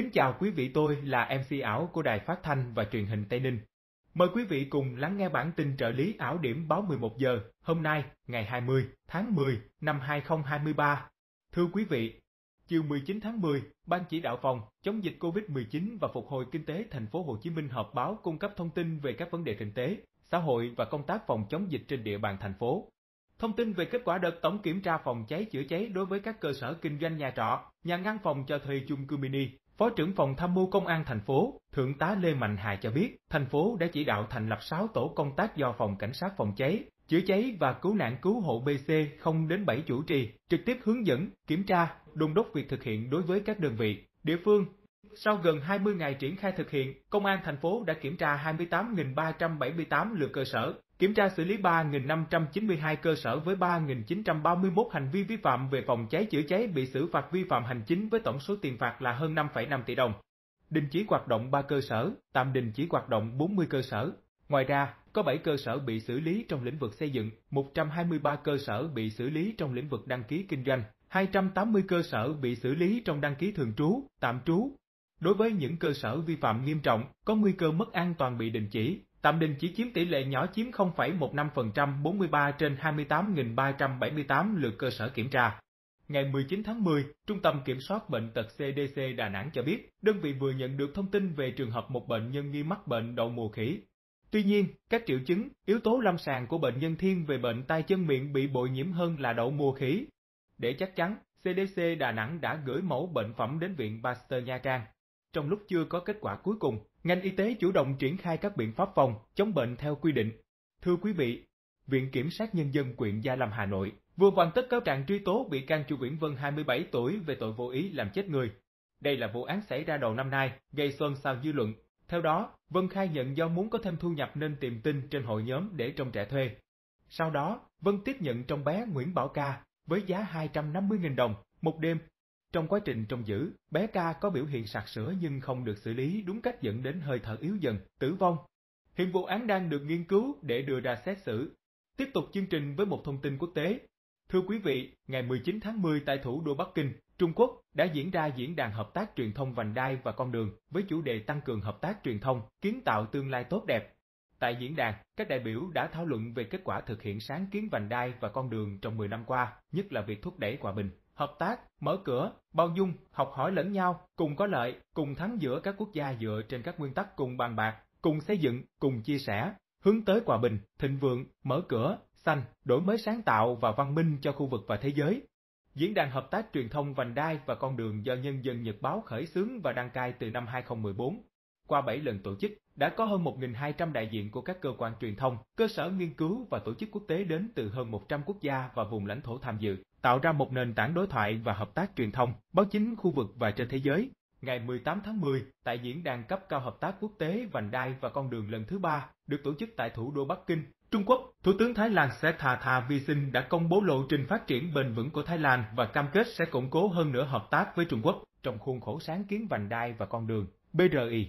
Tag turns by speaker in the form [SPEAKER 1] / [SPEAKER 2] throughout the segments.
[SPEAKER 1] Kính chào quý vị tôi là MC ảo của Đài Phát Thanh và Truyền hình Tây Ninh. Mời quý vị cùng lắng nghe bản tin trợ lý ảo điểm báo 11 giờ hôm nay, ngày 20 tháng 10 năm 2023. Thưa quý vị, chiều 19 tháng 10, Ban chỉ đạo phòng chống dịch COVID-19 và phục hồi kinh tế thành phố Hồ Chí Minh họp báo cung cấp thông tin về các vấn đề kinh tế, xã hội và công tác phòng chống dịch trên địa bàn thành phố. Thông tin về kết quả đợt tổng kiểm tra phòng cháy chữa cháy đối với các cơ sở kinh doanh nhà trọ, nhà ngăn phòng cho thuê chung cư mini Phó trưởng phòng tham mưu công an thành phố, Thượng tá Lê Mạnh Hà cho biết, thành phố đã chỉ đạo thành lập 6 tổ công tác do phòng cảnh sát phòng cháy, chữa cháy và cứu nạn cứu hộ BC 0 đến 7 chủ trì, trực tiếp hướng dẫn, kiểm tra, đôn đốc việc thực hiện đối với các đơn vị, địa phương. Sau gần 20 ngày triển khai thực hiện, công an thành phố đã kiểm tra 28.378 lượt cơ sở, kiểm tra xử lý 3.592 cơ sở với 3.931 hành vi vi phạm về phòng cháy chữa cháy bị xử phạt vi phạm hành chính với tổng số tiền phạt là hơn 5,5 tỷ đồng. Đình chỉ hoạt động 3 cơ sở, tạm đình chỉ hoạt động 40 cơ sở. Ngoài ra, có 7 cơ sở bị xử lý trong lĩnh vực xây dựng, 123 cơ sở bị xử lý trong lĩnh vực đăng ký kinh doanh, 280 cơ sở bị xử lý trong đăng ký thường trú, tạm trú. Đối với những cơ sở vi phạm nghiêm trọng, có nguy cơ mất an toàn bị đình chỉ, Tạm đình chỉ chiếm tỷ lệ nhỏ chiếm 0,15% 43 trên 28.378 lượt cơ sở kiểm tra. Ngày 19 tháng 10, Trung tâm Kiểm soát Bệnh tật CDC Đà Nẵng cho biết, đơn vị vừa nhận được thông tin về trường hợp một bệnh nhân nghi mắc bệnh đậu mùa khỉ. Tuy nhiên, các triệu chứng, yếu tố lâm sàng của bệnh nhân thiên về bệnh tay chân miệng bị bội nhiễm hơn là đậu mùa khỉ. Để chắc chắn, CDC Đà Nẵng đã gửi mẫu bệnh phẩm đến Viện Pasteur Nha Trang. Trong lúc chưa có kết quả cuối cùng, Ngành y tế chủ động triển khai các biện pháp phòng, chống bệnh theo quy định. Thưa quý vị, Viện Kiểm sát Nhân dân quyện Gia Lâm Hà Nội vừa hoàn tất cáo trạng truy tố bị can Chu Nguyễn Vân 27 tuổi về tội vô ý làm chết người. Đây là vụ án xảy ra đầu năm nay, gây xôn xao dư luận. Theo đó, Vân khai nhận do muốn có thêm thu nhập nên tìm tin trên hội nhóm để trông trẻ thuê. Sau đó, Vân tiếp nhận trong bé Nguyễn Bảo Ca với giá 250.000 đồng một đêm trong quá trình trông giữ, bé ca có biểu hiện sạc sữa nhưng không được xử lý đúng cách dẫn đến hơi thở yếu dần, tử vong. Hiện vụ án đang được nghiên cứu để đưa ra xét xử. Tiếp tục chương trình với một thông tin quốc tế. Thưa quý vị, ngày 19 tháng 10 tại thủ đô Bắc Kinh, Trung Quốc đã diễn ra diễn đàn hợp tác truyền thông vành đai và con đường với chủ đề tăng cường hợp tác truyền thông, kiến tạo tương lai tốt đẹp. Tại diễn đàn, các đại biểu đã thảo luận về kết quả thực hiện sáng kiến vành đai và con đường trong 10 năm qua, nhất là việc thúc đẩy hòa bình, hợp tác, mở cửa, bao dung, học hỏi lẫn nhau, cùng có lợi, cùng thắng giữa các quốc gia dựa trên các nguyên tắc cùng bàn bạc, cùng xây dựng, cùng chia sẻ, hướng tới hòa bình, thịnh vượng, mở cửa, xanh, đổi mới sáng tạo và văn minh cho khu vực và thế giới. Diễn đàn hợp tác truyền thông vành đai và con đường do nhân dân Nhật báo khởi xướng và đăng cai từ năm 2014. Qua 7 lần tổ chức, đã có hơn 1.200 đại diện của các cơ quan truyền thông, cơ sở nghiên cứu và tổ chức quốc tế đến từ hơn 100 quốc gia và vùng lãnh thổ tham dự, tạo ra một nền tảng đối thoại và hợp tác truyền thông, báo chính khu vực và trên thế giới. Ngày 18 tháng 10, tại diễn đàn cấp cao hợp tác quốc tế Vành đai và con đường lần thứ ba được tổ chức tại thủ đô Bắc Kinh, Trung Quốc, Thủ tướng Thái Lan Sethatha Visin đã công bố lộ trình phát triển bền vững của Thái Lan và cam kết sẽ củng cố hơn nữa hợp tác với Trung Quốc trong khuôn khổ sáng kiến vành đai và con đường BRI.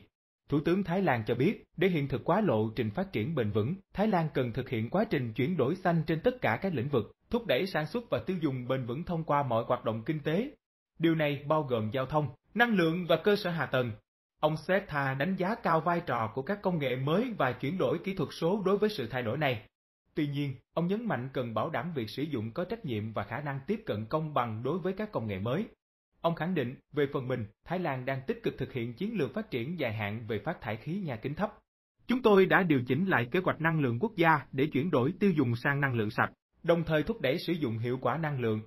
[SPEAKER 1] Thủ tướng Thái Lan cho biết, để hiện thực quá lộ trình phát triển bền vững, Thái Lan cần thực hiện quá trình chuyển đổi xanh trên tất cả các lĩnh vực, thúc đẩy sản xuất và tiêu dùng bền vững thông qua mọi hoạt động kinh tế. Điều này bao gồm giao thông, năng lượng và cơ sở hạ tầng. Ông Setha đánh giá cao vai trò của các công nghệ mới và chuyển đổi kỹ thuật số đối với sự thay đổi này. Tuy nhiên, ông nhấn mạnh cần bảo đảm việc sử dụng có trách nhiệm và khả năng tiếp cận công bằng đối với các công nghệ mới, Ông khẳng định, về phần mình, Thái Lan đang tích cực thực hiện chiến lược phát triển dài hạn về phát thải khí nhà kính thấp. Chúng tôi đã điều chỉnh lại kế hoạch năng lượng quốc gia để chuyển đổi tiêu dùng sang năng lượng sạch, đồng thời thúc đẩy sử dụng hiệu quả năng lượng.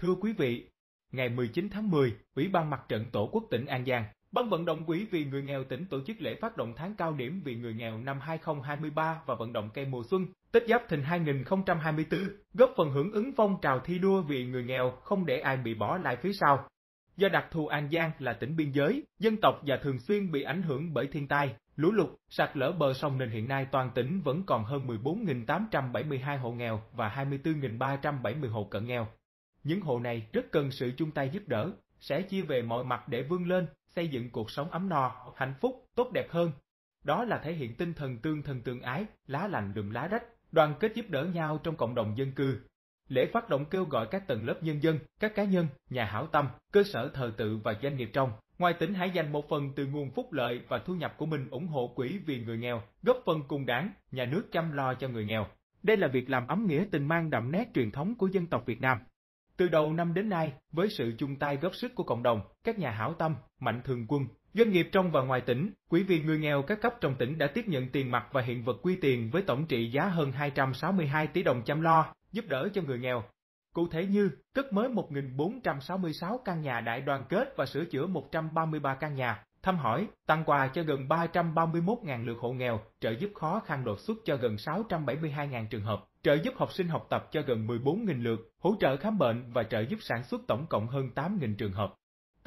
[SPEAKER 1] Thưa quý vị, ngày 19 tháng 10, Ủy ban Mặt trận Tổ quốc tỉnh An Giang, Ban vận động quỹ vì người nghèo tỉnh tổ chức lễ phát động tháng cao điểm vì người nghèo năm 2023 và vận động cây mùa xuân, Tết Giáp Thìn 2024, góp phần hưởng ứng phong trào thi đua vì người nghèo không để ai bị bỏ lại phía sau. Do đặc thù An Giang là tỉnh biên giới, dân tộc và thường xuyên bị ảnh hưởng bởi thiên tai, lũ lụt, sạt lở bờ sông nên hiện nay toàn tỉnh vẫn còn hơn 14.872 hộ nghèo và 24.370 hộ cận nghèo. Những hộ này rất cần sự chung tay giúp đỡ, sẽ chia về mọi mặt để vươn lên, xây dựng cuộc sống ấm no, hạnh phúc, tốt đẹp hơn. Đó là thể hiện tinh thần tương thân tương ái, lá lành đùm lá rách, đoàn kết giúp đỡ nhau trong cộng đồng dân cư, Lễ phát động kêu gọi các tầng lớp nhân dân, các cá nhân, nhà hảo tâm, cơ sở thờ tự và doanh nghiệp trong, ngoài tỉnh hãy dành một phần từ nguồn phúc lợi và thu nhập của mình ủng hộ quỹ vì người nghèo, góp phần cùng đảng, nhà nước chăm lo cho người nghèo. Đây là việc làm ấm nghĩa tình mang đậm nét truyền thống của dân tộc Việt Nam. Từ đầu năm đến nay, với sự chung tay góp sức của cộng đồng, các nhà hảo tâm, mạnh thường quân, doanh nghiệp trong và ngoài tỉnh, quỹ vì người nghèo các cấp trong tỉnh đã tiếp nhận tiền mặt và hiện vật quy tiền với tổng trị giá hơn 262 tỷ đồng chăm lo giúp đỡ cho người nghèo. Cụ thể như cất mới 1.466 căn nhà đại đoàn kết và sửa chữa 133 căn nhà, thăm hỏi, tặng quà cho gần 331.000 lượt hộ nghèo, trợ giúp khó khăn đột xuất cho gần 672.000 trường hợp, trợ giúp học sinh học tập cho gần 14.000 lượt, hỗ trợ khám bệnh và trợ giúp sản xuất tổng cộng hơn 8.000 trường hợp.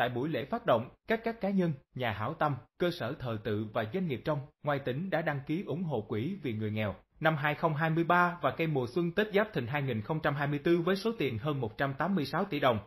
[SPEAKER 1] Tại buổi lễ phát động, các các cá nhân, nhà hảo tâm, cơ sở thờ tự và doanh nghiệp trong, ngoài tỉnh đã đăng ký ủng hộ quỹ vì người nghèo năm 2023 và cây mùa xuân Tết Giáp Thìn 2024 với số tiền hơn 186 tỷ đồng.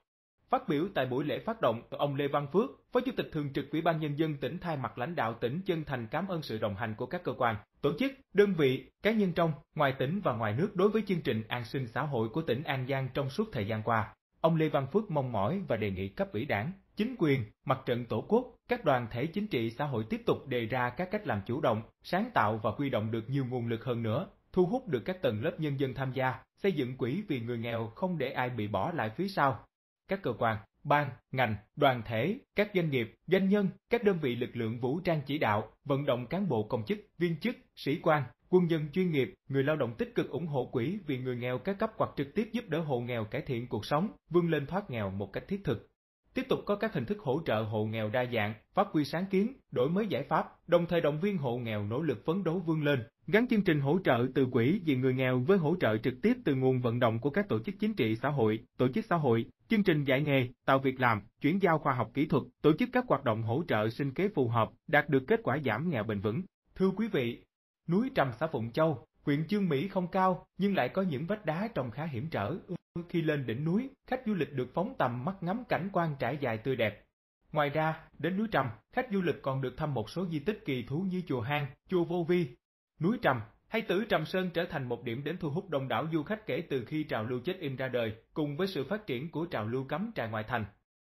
[SPEAKER 1] Phát biểu tại buổi lễ phát động, ông Lê Văn Phước, Phó Chủ tịch Thường trực Ủy ban Nhân dân tỉnh thay mặt lãnh đạo tỉnh chân thành cảm ơn sự đồng hành của các cơ quan, tổ chức, đơn vị, cá nhân trong, ngoài tỉnh và ngoài nước đối với chương trình an sinh xã hội của tỉnh An Giang trong suốt thời gian qua. Ông Lê Văn Phước mong mỏi và đề nghị cấp ủy đảng, chính quyền, mặt trận tổ quốc, các đoàn thể chính trị xã hội tiếp tục đề ra các cách làm chủ động, sáng tạo và huy động được nhiều nguồn lực hơn nữa, thu hút được các tầng lớp nhân dân tham gia, xây dựng quỹ vì người nghèo không để ai bị bỏ lại phía sau. Các cơ quan, ban, ngành, đoàn thể, các doanh nghiệp, doanh nhân, các đơn vị lực lượng vũ trang chỉ đạo, vận động cán bộ công chức, viên chức, sĩ quan, Quân dân chuyên nghiệp, người lao động tích cực ủng hộ quỹ vì người nghèo các cấp hoặc trực tiếp giúp đỡ hộ nghèo cải thiện cuộc sống, vươn lên thoát nghèo một cách thiết thực. Tiếp tục có các hình thức hỗ trợ hộ nghèo đa dạng, phát huy sáng kiến, đổi mới giải pháp, đồng thời động viên hộ nghèo nỗ lực phấn đấu vươn lên. Gắn chương trình hỗ trợ từ quỹ vì người nghèo với hỗ trợ trực tiếp từ nguồn vận động của các tổ chức chính trị xã hội, tổ chức xã hội, chương trình dạy nghề, tạo việc làm, chuyển giao khoa học kỹ thuật, tổ chức các hoạt động hỗ trợ sinh kế phù hợp, đạt được kết quả giảm nghèo bền vững. Thưa quý vị, Núi Trầm xã Phụng Châu, huyện Chương Mỹ không cao, nhưng lại có những vách đá trông khá hiểm trở. Khi lên đỉnh núi, khách du lịch được phóng tầm mắt ngắm cảnh quan trải dài tươi đẹp. Ngoài ra, đến núi Trầm, khách du lịch còn được thăm một số di tích kỳ thú như chùa Hang, chùa Vô Vi. Núi Trầm, hay tử Trầm Sơn trở thành một điểm đến thu hút đông đảo du khách kể từ khi trào lưu check-in ra đời, cùng với sự phát triển của trào lưu cắm trại ngoại thành.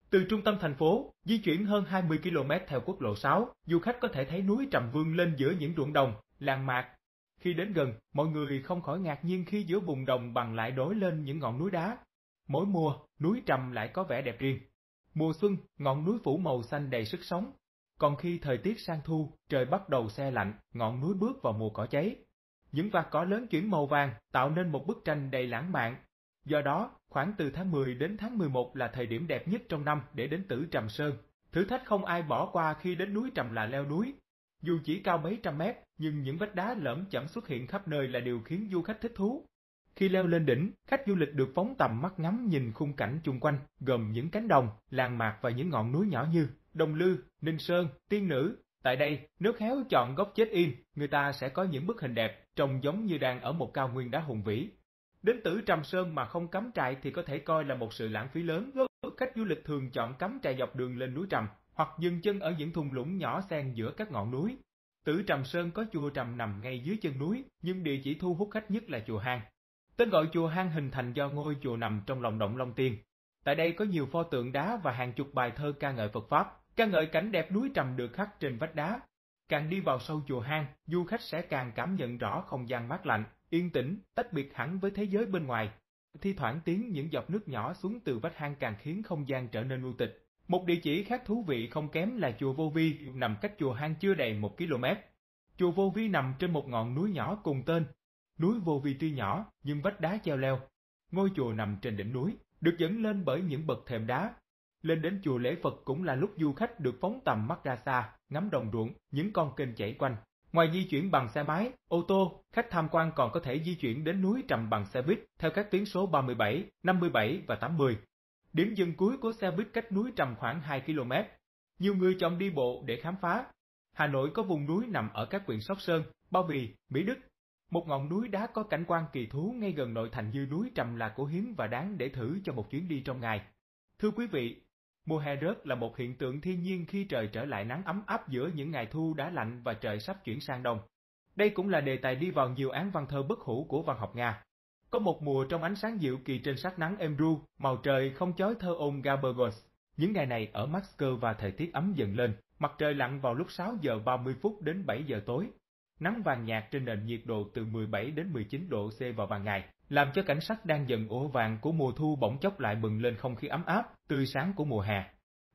[SPEAKER 1] Từ trung tâm thành phố, di chuyển hơn 20 km theo quốc lộ 6, du khách có thể thấy núi Trầm Vương lên giữa những ruộng đồng, làng mạc. Khi đến gần, mọi người không khỏi ngạc nhiên khi giữa vùng đồng bằng lại đối lên những ngọn núi đá. Mỗi mùa, núi trầm lại có vẻ đẹp riêng. Mùa xuân, ngọn núi phủ màu xanh đầy sức sống. Còn khi thời tiết sang thu, trời bắt đầu xe lạnh, ngọn núi bước vào mùa cỏ cháy. Những vạt cỏ lớn chuyển màu vàng, tạo nên một bức tranh đầy lãng mạn. Do đó, khoảng từ tháng 10 đến tháng 11 là thời điểm đẹp nhất trong năm để đến tử Trầm Sơn. Thử thách không ai bỏ qua khi đến núi Trầm là leo núi, dù chỉ cao mấy trăm mét, nhưng những vách đá lởm chẩm xuất hiện khắp nơi là điều khiến du khách thích thú. Khi leo lên đỉnh, khách du lịch được phóng tầm mắt ngắm nhìn khung cảnh chung quanh, gồm những cánh đồng, làng mạc và những ngọn núi nhỏ như Đồng Lư, Ninh Sơn, Tiên Nữ. Tại đây, nếu khéo chọn góc chết in, người ta sẽ có những bức hình đẹp, trông giống như đang ở một cao nguyên đá hùng vĩ. Đến tử Trầm Sơn mà không cắm trại thì có thể coi là một sự lãng phí lớn. Khách du lịch thường chọn cắm trại dọc đường lên núi Trầm, hoặc dừng chân ở những thung lũng nhỏ xen giữa các ngọn núi. Tử Trầm Sơn có chùa Trầm nằm ngay dưới chân núi, nhưng địa chỉ thu hút khách nhất là chùa Hang. Tên gọi chùa Hang hình thành do ngôi chùa nằm trong lòng động Long Tiên. Tại đây có nhiều pho tượng đá và hàng chục bài thơ ca ngợi Phật Pháp, ca ngợi cảnh đẹp núi Trầm được khắc trên vách đá. Càng đi vào sâu chùa Hang, du khách sẽ càng cảm nhận rõ không gian mát lạnh, yên tĩnh, tách biệt hẳn với thế giới bên ngoài. Thi thoảng tiếng những giọt nước nhỏ xuống từ vách hang càng khiến không gian trở nên u tịch, một địa chỉ khác thú vị không kém là chùa Vô Vi nằm cách chùa Hang chưa đầy một km. Chùa Vô Vi nằm trên một ngọn núi nhỏ cùng tên. Núi Vô Vi tuy nhỏ, nhưng vách đá treo leo. Ngôi chùa nằm trên đỉnh núi, được dẫn lên bởi những bậc thềm đá. Lên đến chùa lễ Phật cũng là lúc du khách được phóng tầm mắt ra xa, ngắm đồng ruộng, những con kênh chảy quanh. Ngoài di chuyển bằng xe máy, ô tô, khách tham quan còn có thể di chuyển đến núi trầm bằng xe buýt theo các tuyến số 37, 57 và 80. Điểm dừng cuối của xe buýt cách núi trầm khoảng 2 km. Nhiều người chọn đi bộ để khám phá. Hà Nội có vùng núi nằm ở các huyện Sóc Sơn, Bao Bì, Mỹ Đức. Một ngọn núi đá có cảnh quan kỳ thú ngay gần nội thành như núi Trầm là cổ hiếm và đáng để thử cho một chuyến đi trong ngày. Thưa quý vị, mùa hè rớt là một hiện tượng thiên nhiên khi trời trở lại nắng ấm áp giữa những ngày thu đã lạnh và trời sắp chuyển sang đông. Đây cũng là đề tài đi vào nhiều án văn thơ bất hủ của văn học Nga. Có một mùa trong ánh sáng dịu kỳ trên sắc nắng êm ru, màu trời không chói thơ ôn Gabergos. Những ngày này ở Moscow và thời tiết ấm dần lên, mặt trời lặn vào lúc 6 giờ 30 phút đến 7 giờ tối. Nắng vàng nhạt trên nền nhiệt độ từ 17 đến 19 độ C vào ban ngày, làm cho cảnh sắc đang dần ố vàng của mùa thu bỗng chốc lại bừng lên không khí ấm áp, tươi sáng của mùa hè.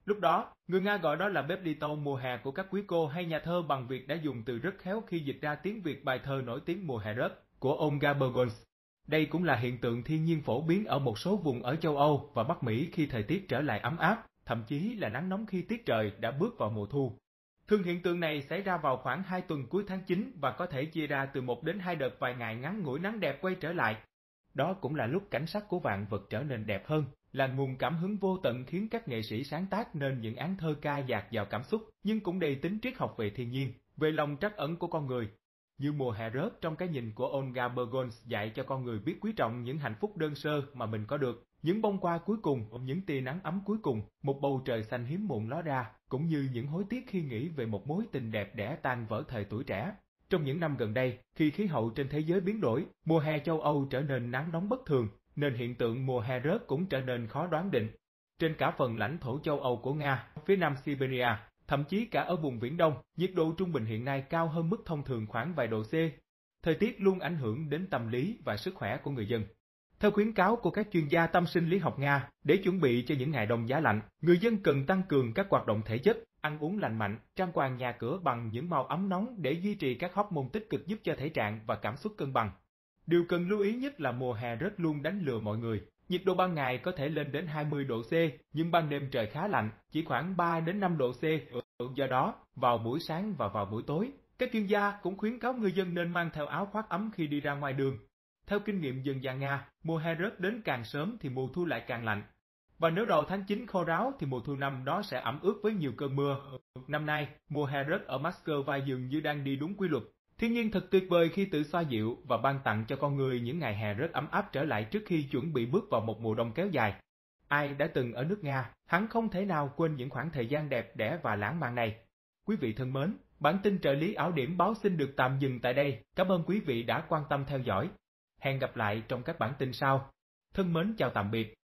[SPEAKER 1] Lúc đó, người Nga gọi đó là bếp đi tâu mùa hè của các quý cô hay nhà thơ bằng việc đã dùng từ rất khéo khi dịch ra tiếng Việt bài thơ nổi tiếng mùa hè rớt của ông Gabergols đây cũng là hiện tượng thiên nhiên phổ biến ở một số vùng ở châu Âu và Bắc Mỹ khi thời tiết trở lại ấm áp, thậm chí là nắng nóng khi tiết trời đã bước vào mùa thu. Thường hiện tượng này xảy ra vào khoảng 2 tuần cuối tháng 9 và có thể chia ra từ 1 đến 2 đợt vài ngày ngắn ngủi nắng đẹp quay trở lại. Đó cũng là lúc cảnh sắc của vạn vật trở nên đẹp hơn, là nguồn cảm hứng vô tận khiến các nghệ sĩ sáng tác nên những án thơ ca dạt vào cảm xúc, nhưng cũng đầy tính triết học về thiên nhiên, về lòng trắc ẩn của con người, như mùa hè rớt trong cái nhìn của Olga Burgons dạy cho con người biết quý trọng những hạnh phúc đơn sơ mà mình có được, những bông hoa cuối cùng, những tia nắng ấm cuối cùng, một bầu trời xanh hiếm muộn ló ra, cũng như những hối tiếc khi nghĩ về một mối tình đẹp đẽ tan vỡ thời tuổi trẻ. Trong những năm gần đây, khi khí hậu trên thế giới biến đổi, mùa hè châu Âu trở nên nắng nóng bất thường, nên hiện tượng mùa hè rớt cũng trở nên khó đoán định. Trên cả phần lãnh thổ châu Âu của Nga, phía nam Siberia, Thậm chí cả ở vùng Viễn Đông, nhiệt độ trung bình hiện nay cao hơn mức thông thường khoảng vài độ C. Thời tiết luôn ảnh hưởng đến tâm lý và sức khỏe của người dân. Theo khuyến cáo của các chuyên gia tâm sinh lý học Nga, để chuẩn bị cho những ngày đông giá lạnh, người dân cần tăng cường các hoạt động thể chất, ăn uống lành mạnh, trang hoàng nhà cửa bằng những màu ấm nóng để duy trì các hóc môn tích cực giúp cho thể trạng và cảm xúc cân bằng. Điều cần lưu ý nhất là mùa hè rất luôn đánh lừa mọi người, Nhiệt độ ban ngày có thể lên đến 20 độ C, nhưng ban đêm trời khá lạnh, chỉ khoảng 3 đến 5 độ C. Do đó, vào buổi sáng và vào buổi tối, các chuyên gia cũng khuyến cáo người dân nên mang theo áo khoác ấm khi đi ra ngoài đường. Theo kinh nghiệm dân gian Nga, mùa hè rớt đến càng sớm thì mùa thu lại càng lạnh. Và nếu đầu tháng 9 khô ráo thì mùa thu năm đó sẽ ẩm ướt với nhiều cơn mưa. Năm nay, mùa hè rớt ở Moscow và dường như đang đi đúng quy luật, Thiên nhiên thật tuyệt vời khi tự xoa dịu và ban tặng cho con người những ngày hè rất ấm áp trở lại trước khi chuẩn bị bước vào một mùa đông kéo dài. Ai đã từng ở nước Nga, hắn không thể nào quên những khoảng thời gian đẹp đẽ và lãng mạn này. Quý vị thân mến, bản tin trợ lý ảo điểm báo xin được tạm dừng tại đây. Cảm ơn quý vị đã quan tâm theo dõi. Hẹn gặp lại trong các bản tin sau. Thân mến chào tạm biệt.